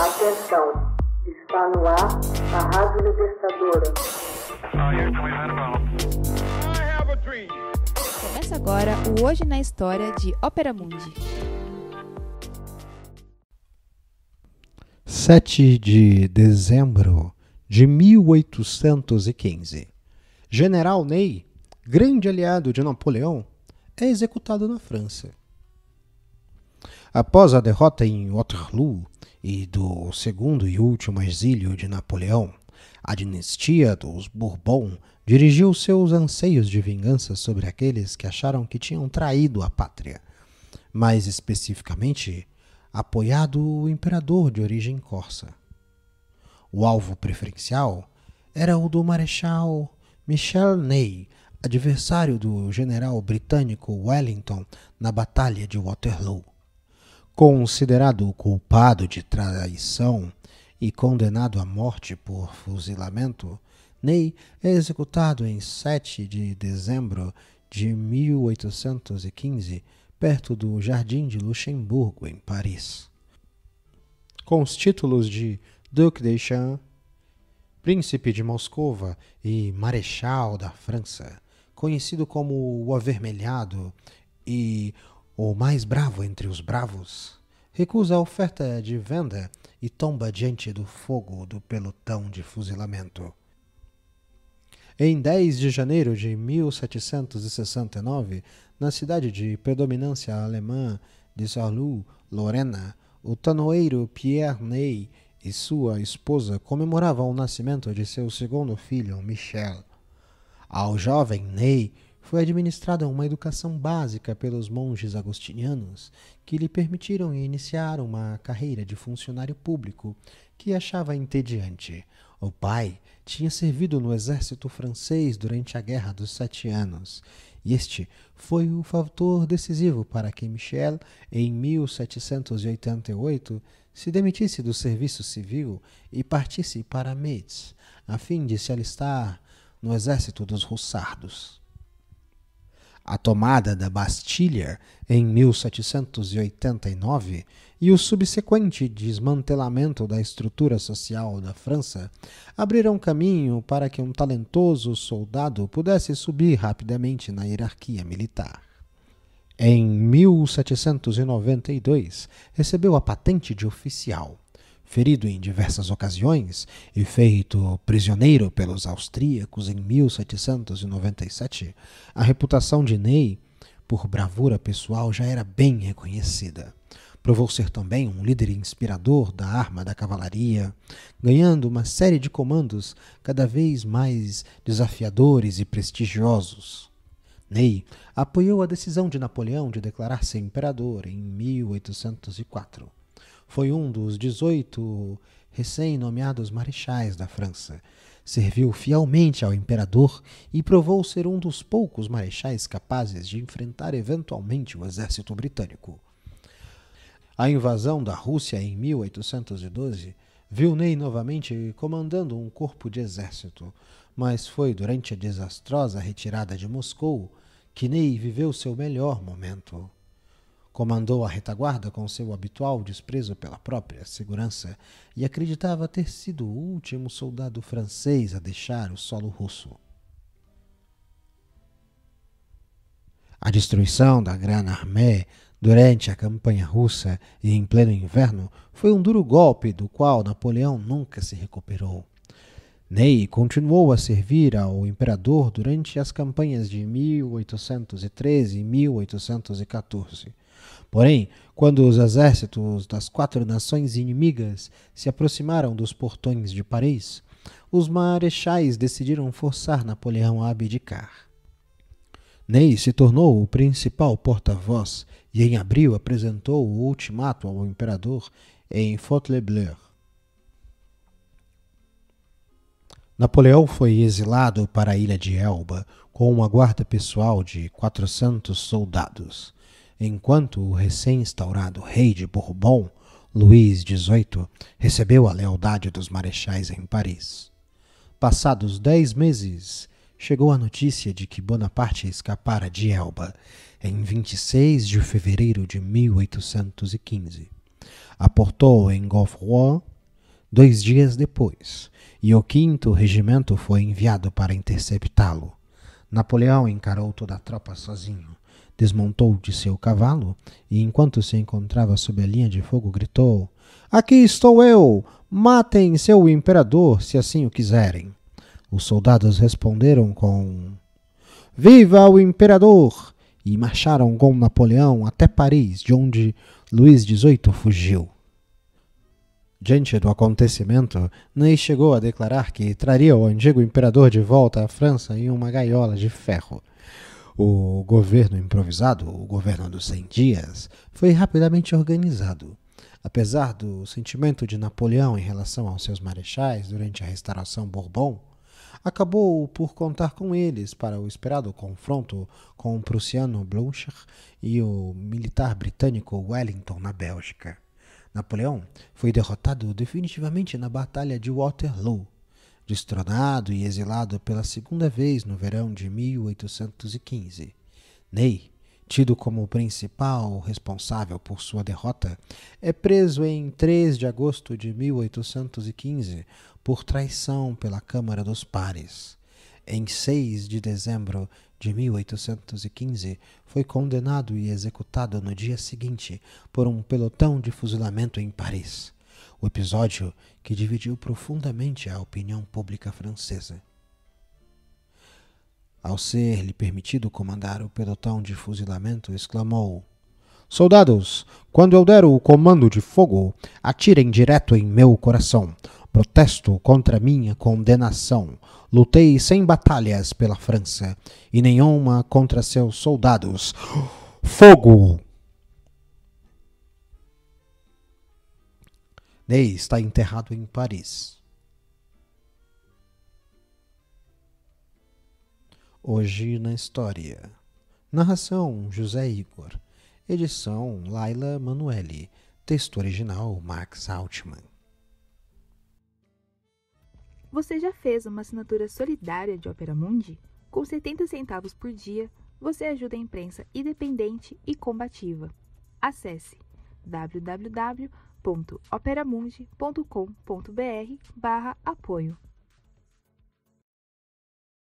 Atenção, está no ar a Rádio Libertadora. Ah, Começa agora o Hoje na História de Ópera Mundi. 7 de dezembro de 1815. General Ney, grande aliado de Napoleão, é executado na França. Após a derrota em Waterloo e do segundo e último exílio de Napoleão, a dinastia dos Bourbon dirigiu seus anseios de vingança sobre aqueles que acharam que tinham traído a pátria, mais especificamente, apoiado o imperador de origem corsa. O alvo preferencial era o do marechal Michel Ney, adversário do general britânico Wellington na Batalha de Waterloo considerado culpado de traição e condenado à morte por fuzilamento, Ney é executado em 7 de dezembro de 1815, perto do Jardim de Luxemburgo, em Paris. Com os títulos de Duque de Champs, Príncipe de Moscova e Marechal da França, conhecido como o Avermelhado e o mais bravo entre os bravos, recusa a oferta de venda e tomba diante do fogo do pelotão de fuzilamento. Em 10 de janeiro de 1769, na cidade de predominância alemã de Sarlou, Lorena, o tanoeiro Pierre Ney e sua esposa comemoravam o nascimento de seu segundo filho, Michel. Ao jovem Ney foi administrada uma educação básica pelos monges agostinianos que lhe permitiram iniciar uma carreira de funcionário público que achava entediante. O pai tinha servido no exército francês durante a Guerra dos Sete Anos. E este foi o fator decisivo para que Michel, em 1788, se demitisse do serviço civil e partisse para Metz, a fim de se alistar no exército dos Russardos a tomada da Bastilha em 1789 e o subsequente desmantelamento da estrutura social da França abriram caminho para que um talentoso soldado pudesse subir rapidamente na hierarquia militar. Em 1792, recebeu a patente de oficial ferido em diversas ocasiões e feito prisioneiro pelos austríacos em 1797, a reputação de Ney, por bravura pessoal, já era bem reconhecida. Provou ser também um líder inspirador da arma da cavalaria, ganhando uma série de comandos cada vez mais desafiadores e prestigiosos. Ney apoiou a decisão de Napoleão de declarar-se imperador em 1804 foi um dos 18 recém-nomeados marechais da França. Serviu fielmente ao imperador e provou ser um dos poucos marechais capazes de enfrentar eventualmente o exército britânico. A invasão da Rússia em 1812 viu Ney novamente comandando um corpo de exército, mas foi durante a desastrosa retirada de Moscou que Ney viveu seu melhor momento. Comandou a retaguarda com seu habitual desprezo pela própria segurança e acreditava ter sido o último soldado francês a deixar o solo russo. A destruição da Grande Armée durante a campanha russa e em pleno inverno foi um duro golpe do qual Napoleão nunca se recuperou. Ney continuou a servir ao imperador durante as campanhas de 1813 e 1814, Porém, quando os exércitos das quatro nações inimigas se aproximaram dos portões de Paris, os marechais decidiram forçar Napoleão a abdicar. Ney se tornou o principal porta-voz e, em abril, apresentou o ultimato ao imperador em Fontainebleau. Napoleão foi exilado para a ilha de Elba com uma guarda pessoal de 400 soldados enquanto o recém-instaurado rei de Bourbon, Luís XVIII, recebeu a lealdade dos marechais em Paris. Passados dez meses, chegou a notícia de que Bonaparte escapara de Elba em 26 de fevereiro de 1815. Aportou em Goffroy dois dias depois, e o quinto regimento foi enviado para interceptá-lo. Napoleão encarou toda a tropa sozinho. Desmontou de seu cavalo e, enquanto se encontrava sob a linha de fogo, gritou: Aqui estou eu! Matem seu imperador, se assim o quiserem. Os soldados responderam com: Viva o imperador! E marcharam com Napoleão até Paris, de onde Luís XVIII fugiu. Diante do acontecimento, Ney chegou a declarar que traria o antigo imperador de volta à França em uma gaiola de ferro. O governo improvisado, o governo dos 100 dias, foi rapidamente organizado. Apesar do sentimento de Napoleão em relação aos seus marechais durante a restauração Bourbon, acabou por contar com eles para o esperado confronto com o prussiano Blücher e o militar britânico Wellington na Bélgica. Napoleão foi derrotado definitivamente na Batalha de Waterloo, destronado e exilado pela segunda vez no verão de 1815. Ney, tido como o principal responsável por sua derrota, é preso em 3 de agosto de 1815 por traição pela Câmara dos Pares. Em 6 de dezembro de 1815, foi condenado e executado no dia seguinte por um pelotão de fuzilamento em Paris o episódio que dividiu profundamente a opinião pública francesa. Ao ser-lhe permitido comandar o pelotão de fuzilamento, exclamou: Soldados, quando eu der o comando de fogo, atirem direto em meu coração. Protesto contra minha condenação. Lutei sem batalhas pela França, e nenhuma contra seus soldados. Fogo! Ney está enterrado em Paris. Hoje na História. Narração José Igor. Edição Laila Manuelli. Texto original Max Altman. Você já fez uma assinatura solidária de Ópera Mundi? Com 70 centavos por dia, você ajuda a imprensa independente e combativa. Acesse www.operamundi.com.br www.operamundi.com.br/apoio.